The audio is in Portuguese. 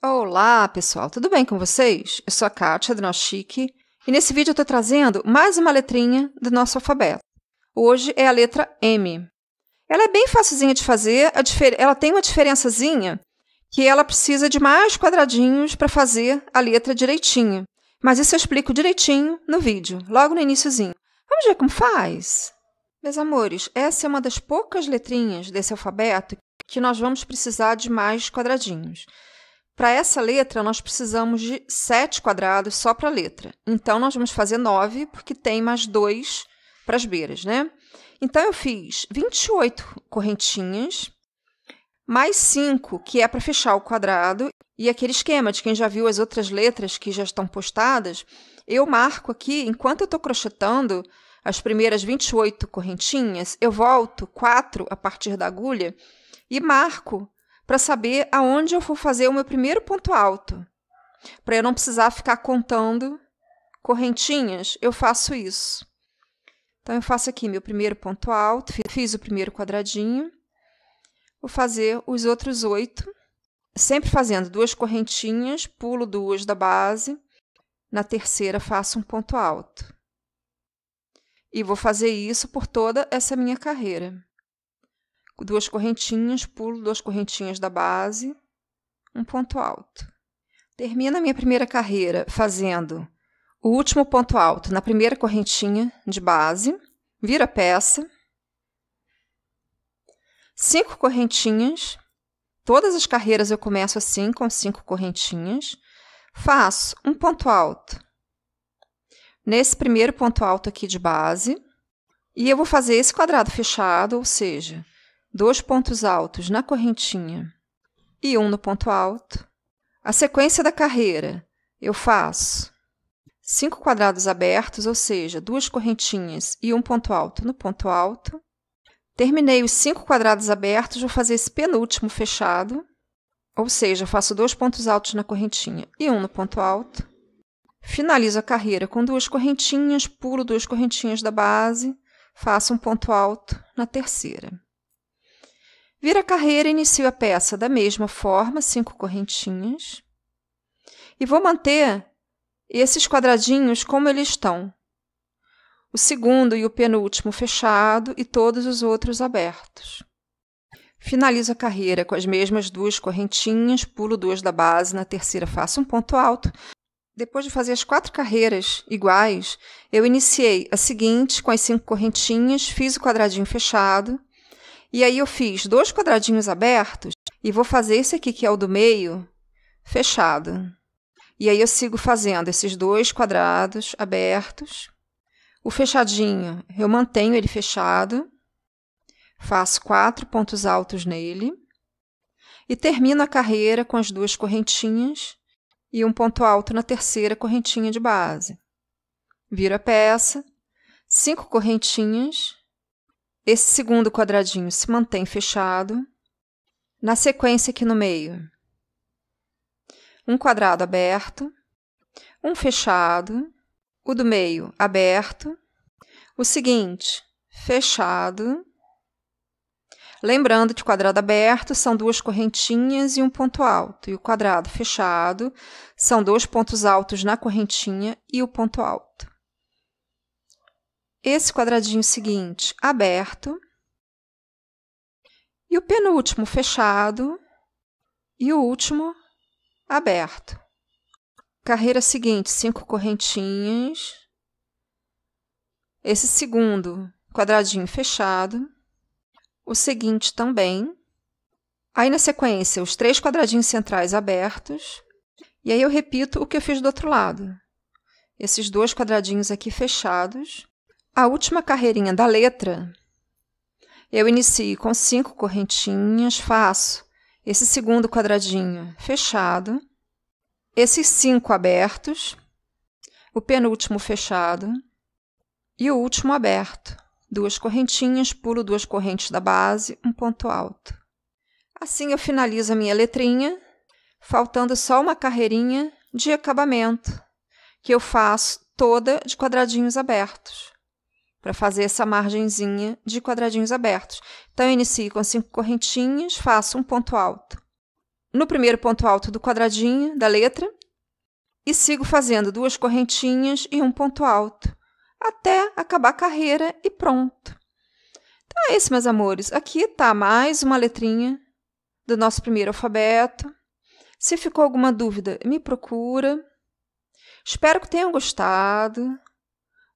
Olá, pessoal, tudo bem com vocês? Eu sou a Kátia, do Nosso Chique, e nesse vídeo eu estou trazendo mais uma letrinha do nosso alfabeto. Hoje é a letra M. Ela é bem facilzinha de fazer, ela tem uma diferençazinha que ela precisa de mais quadradinhos para fazer a letra direitinho. Mas isso eu explico direitinho no vídeo, logo no iníciozinho. Vamos ver como faz? Meus amores, essa é uma das poucas letrinhas desse alfabeto que nós vamos precisar de mais quadradinhos. Para essa letra, nós precisamos de sete quadrados só para a letra. Então, nós vamos fazer nove porque tem mais dois para as beiras, né? Então, eu fiz 28 correntinhas, mais cinco que é para fechar o quadrado. E aquele esquema de quem já viu as outras letras que já estão postadas, eu marco aqui, enquanto eu estou crochetando as primeiras 28 correntinhas, eu volto quatro a partir da agulha e marco para saber aonde eu vou fazer o meu primeiro ponto alto. Para eu não precisar ficar contando correntinhas, eu faço isso. Então, eu faço aqui meu primeiro ponto alto, fiz o primeiro quadradinho, vou fazer os outros oito, sempre fazendo duas correntinhas, pulo duas da base, na terceira faço um ponto alto. E vou fazer isso por toda essa minha carreira duas correntinhas, pulo duas correntinhas da base, um ponto alto. Termina a minha primeira carreira fazendo o último ponto alto na primeira correntinha de base, vira a peça, cinco correntinhas, todas as carreiras eu começo assim, com cinco correntinhas, faço um ponto alto nesse primeiro ponto alto aqui de base, e eu vou fazer esse quadrado fechado, ou seja, dois pontos altos na correntinha e um no ponto alto. A sequência da carreira, eu faço cinco quadrados abertos, ou seja, duas correntinhas e um ponto alto no ponto alto. Terminei os cinco quadrados abertos, vou fazer esse penúltimo fechado, ou seja, faço dois pontos altos na correntinha e um no ponto alto. Finalizo a carreira com duas correntinhas, pulo duas correntinhas da base, faço um ponto alto na terceira. Vira carreira, inicio a peça da mesma forma, cinco correntinhas. E vou manter esses quadradinhos como eles estão. O segundo e o penúltimo fechado e todos os outros abertos. Finalizo a carreira com as mesmas duas correntinhas, pulo duas da base, na terceira faço um ponto alto. Depois de fazer as quatro carreiras iguais, eu iniciei a seguinte com as cinco correntinhas, fiz o quadradinho fechado, e aí eu fiz dois quadradinhos abertos e vou fazer esse aqui, que é o do meio, fechado. E aí eu sigo fazendo esses dois quadrados abertos. O fechadinho, eu mantenho ele fechado, faço quatro pontos altos nele e termino a carreira com as duas correntinhas e um ponto alto na terceira correntinha de base. Viro a peça, cinco correntinhas esse segundo quadradinho se mantém fechado. Na sequência aqui no meio, um quadrado aberto, um fechado, o do meio aberto, o seguinte fechado. Lembrando que o quadrado aberto são duas correntinhas e um ponto alto, e o quadrado fechado são dois pontos altos na correntinha e o ponto alto esse quadradinho seguinte aberto, e o penúltimo fechado, e o último aberto. Carreira seguinte, cinco correntinhas. Esse segundo quadradinho fechado, o seguinte também. Aí, na sequência, os três quadradinhos centrais abertos. E aí, eu repito o que eu fiz do outro lado. Esses dois quadradinhos aqui fechados a última carreirinha da letra, eu inicio com cinco correntinhas, faço esse segundo quadradinho fechado, esses cinco abertos, o penúltimo fechado e o último aberto. Duas correntinhas, pulo duas correntes da base, um ponto alto. Assim eu finalizo a minha letrinha, faltando só uma carreirinha de acabamento, que eu faço toda de quadradinhos abertos para fazer essa margenzinha de quadradinhos abertos. Então, eu inicio com cinco correntinhas, faço um ponto alto no primeiro ponto alto do quadradinho da letra e sigo fazendo duas correntinhas e um ponto alto até acabar a carreira e pronto. Então é isso, meus amores. Aqui está mais uma letrinha do nosso primeiro alfabeto. Se ficou alguma dúvida, me procura. Espero que tenham gostado.